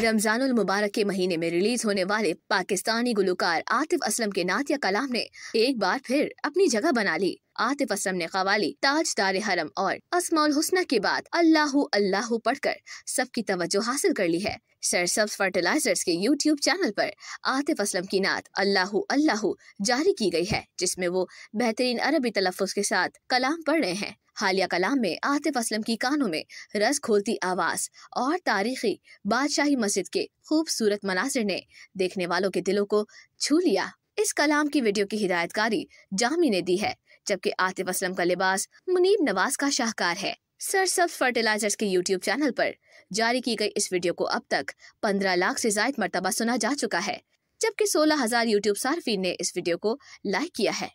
रमजानुल मुबारक के महीने में रिलीज होने वाले पाकिस्तानी गुलकार आतिफ असलम के नातिया कलाम ने एक बार फिर अपनी जगह बना ली आतिफ असलम ने कवाली ताज दार हरम और असमाउल हुसना के बाद अल्लाह अल्लाह पढ़कर सबकी तवज्जो हासिल कर ली है सरसब्स फर्टिलाइजर्स के यूट्यूब चैनल पर आतिफ असलम की नात अल्लाह अल्लाह जारी की गई है जिसमें वो बेहतरीन अरबी तलफ़ के साथ कलाम पढ़ रहे हैं हालिया कलाम में आतिफ असलम की कानों में रस खोलती आवाज़ और तारीखी बादशाही मस्जिद के खूबसूरत मनाजिर ने देखने वालों के दिलों को छू लिया इस कलाम की वीडियो की हिदायतकारी जामी ने दी है जबकि आतिफ असलम का लिबास मुनीब नवाज का शाहकार है सर सब फर्टिलाइजर्स के यूट्यूब चैनल पर जारी की गई इस वीडियो को अब तक पंद्रह लाख से जायद मरतबा सुना जा चुका है जबकि सोलह हजार यूट्यूब सार्फिन ने इस वीडियो को लाइक किया है